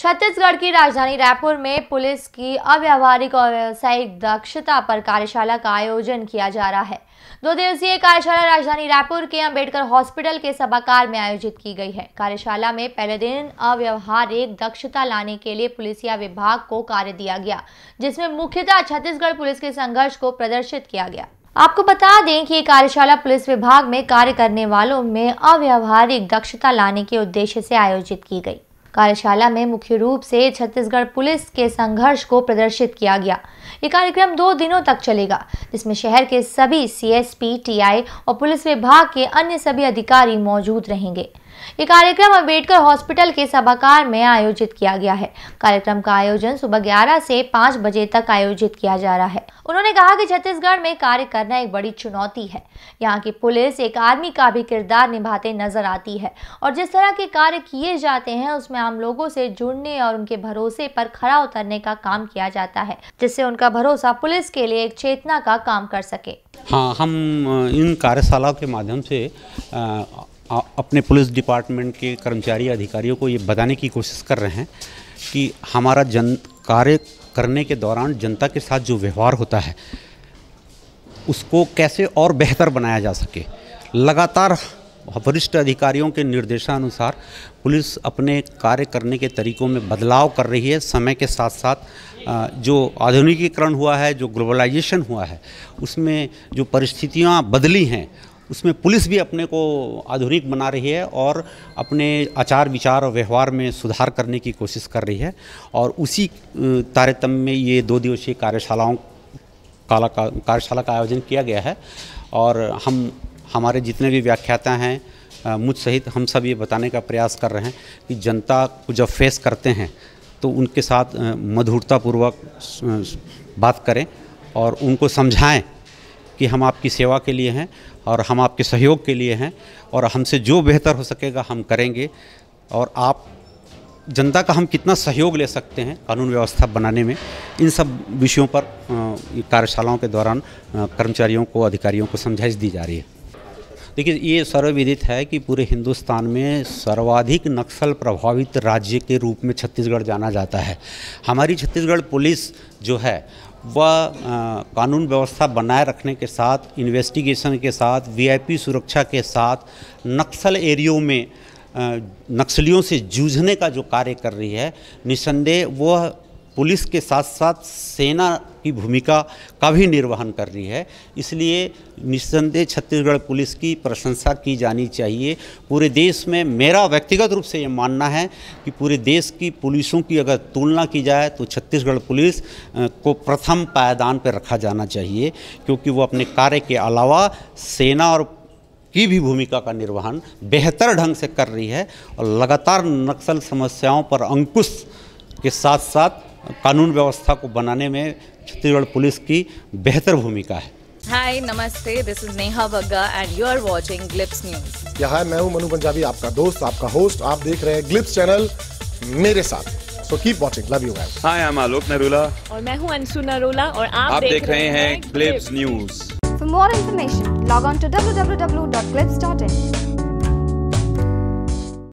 छत्तीसगढ़ की राजधानी रायपुर में पुलिस की अव्यवहारिक और व्यावसायिक दक्षता पर कार्यशाला का आयोजन किया जा रहा है दो दिवसीय कार्यशाला राजधानी रायपुर के अंबेडकर हॉस्पिटल के सभाकार में आयोजित की गई है कार्यशाला में पहले दिन अव्यवहारिक दक्षता लाने के लिए पुलिसिया विभाग को कार्य दिया गया जिसमें मुख्यतः छत्तीसगढ़ पुलिस के संघर्ष को प्रदर्शित किया गया आपको बता दें कि ये कार्यशाला पुलिस विभाग में कार्य करने वालों में अव्यवहारिक दक्षता लाने के उद्देश्य से आयोजित की गई कार्यशाला में मुख्य रूप से छत्तीसगढ़ पुलिस के संघर्ष को प्रदर्शित किया गया ये कार्यक्रम दो दिनों तक चलेगा जिसमें शहर के सभी सीएसपी टीआई और पुलिस विभाग के अन्य सभी अधिकारी मौजूद रहेंगे ये कार्यक्रम अम्बेडकर हॉस्पिटल के सभाकार में आयोजित किया गया है कार्यक्रम का आयोजन सुबह ग्यारह से पांच बजे तक आयोजित किया जा रहा है उन्होंने कहा कि छत्तीसगढ़ में कार्य करना एक बड़ी चुनौती है यहाँ की पुलिस एक आर्मी का भी किरदार निभाते नजर आती है और जिस तरह के कार्य किए जाते हैं उसमें आम लोगों से जुड़ने और उनके भरोसे पर खरा उतरने का काम किया जाता है जिससे उनका भरोसा पुलिस के लिए एक चेतना का काम कर सके हाँ हम इन कार्यशाला के माध्यम से आ, अपने पुलिस डिपार्टमेंट के कर्मचारी अधिकारियों को ये बताने की कोशिश कर रहे हैं कि हमारा जन कार्य करने के दौरान जनता के साथ जो व्यवहार होता है उसको कैसे और बेहतर बनाया जा सके लगातार वरिष्ठ अधिकारियों के निर्देशानुसार पुलिस अपने कार्य करने के तरीकों में बदलाव कर रही है समय के साथ साथ जो आधुनिकीकरण हुआ है जो ग्लोबलाइजेशन हुआ है उसमें जो परिस्थितियाँ बदली हैं उसमें पुलिस भी अपने को आधुनिक बना रही है और अपने आचार विचार और व्यवहार में सुधार करने की कोशिश कर रही है और उसी तारतम्य में ये दो दिवसीय कार्यशालाओं काला का कार्यशाला का आयोजन किया गया है और हम हमारे जितने भी व्याख्याता हैं मुझ सहित हम सब ये बताने का प्रयास कर रहे हैं कि जनता को जब फेस करते हैं तो उनके साथ मधुरतापूर्वक बात करें और उनको समझाएं कि हम आपकी सेवा के लिए हैं और हम आपके सहयोग के लिए हैं और हमसे जो बेहतर हो सकेगा हम करेंगे और आप जनता का हम कितना सहयोग ले सकते हैं कानून व्यवस्था बनाने में इन सब विषयों पर कार्यशालाओं के दौरान कर्मचारियों को अधिकारियों को समझाइश दी जा रही है देखिए ये सर्वविदित है कि पूरे हिंदुस्तान में सर्वाधिक नक्सल प्रभावित राज्य के रूप में छत्तीसगढ़ जाना जाता है हमारी छत्तीसगढ़ पुलिस जो है वह कानून व्यवस्था बनाए रखने के साथ इन्वेस्टिगेशन के साथ वीआईपी सुरक्षा के साथ नक्सल एरियो में नक्सलियों से जूझने का जो कार्य कर रही है निसंदेह वह पुलिस के साथ साथ सेना की भूमिका का भी निर्वहन कर रही है इसलिए निस्संदेह छत्तीसगढ़ पुलिस की प्रशंसा की जानी चाहिए पूरे देश में मेरा व्यक्तिगत रूप से ये मानना है कि पूरे देश की पुलिसों की अगर तुलना की जाए तो छत्तीसगढ़ पुलिस को प्रथम पायदान पर रखा जाना चाहिए क्योंकि वो अपने कार्य के अलावा सेना और की भी भूमिका का निर्वहन बेहतर ढंग से कर रही है और लगातार नक्सल समस्याओं पर अंकुश के साथ साथ कानून व्यवस्था को बनाने में छत्तीसगढ़ पुलिस की बेहतर भूमिका है हाय नमस्ते this is Neha Bagga and you are watching Glips news यहाँ मैं हूँ मनु पंजाबी आपका दोस्त आपका होस्ट आप देख रहे हैं ग्लिप्स चैनल मेरे साथ so keep watching love you guys hi I am Alok Narula और मैं हूँ अंशु नरूला और आप, आप देख, देख रहे हैं Glips news for more information log on to W W W dot Glips dot in